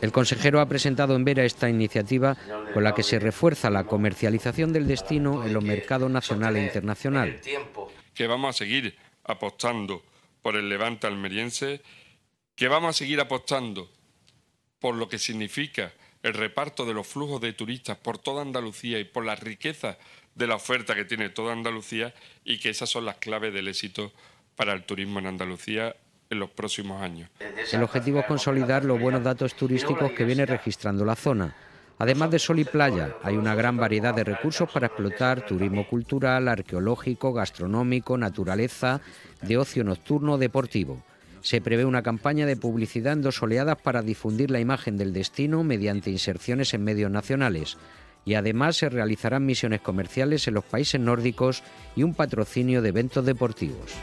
El consejero ha presentado en Vera esta iniciativa con la que se refuerza la comercialización del destino en los mercados nacional e internacional. Que vamos a seguir apostando por el levante almeriense, que vamos a seguir apostando por lo que significa el reparto de los flujos de turistas por toda Andalucía y por la riqueza de la oferta que tiene toda Andalucía y que esas son las claves del éxito para el turismo en Andalucía en los próximos años. El objetivo es consolidar los buenos datos turísticos que viene registrando la zona. Además de sol y playa, hay una gran variedad de recursos para explotar, turismo cultural, arqueológico, gastronómico, naturaleza, de ocio nocturno, deportivo. Se prevé una campaña de publicidad en dos oleadas para difundir la imagen del destino mediante inserciones en medios nacionales. Y además se realizarán misiones comerciales en los países nórdicos y un patrocinio de eventos deportivos.